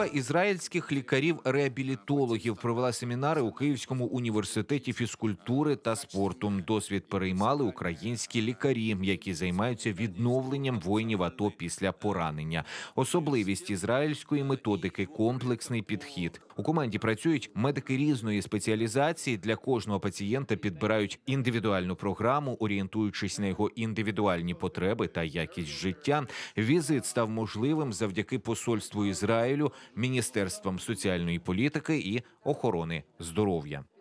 Група ізраїльських лікарів-реабілітологів провела семінари у Київському університеті фізкультури та спорту. Досвід переймали українські лікарі, які займаються відновленням воїнів АТО після поранення. Особливість ізраїльської методики комплексний підхід. У команді працюють медики різної спеціалізації. Для кожного пацієнта підбирають індивідуальну програму, орієнтуючись на його індивідуальні потреби та якість життя. Візит став можливим завдяки посольству Ізраїлю міністерством соціальної політики і охорони здоров'я.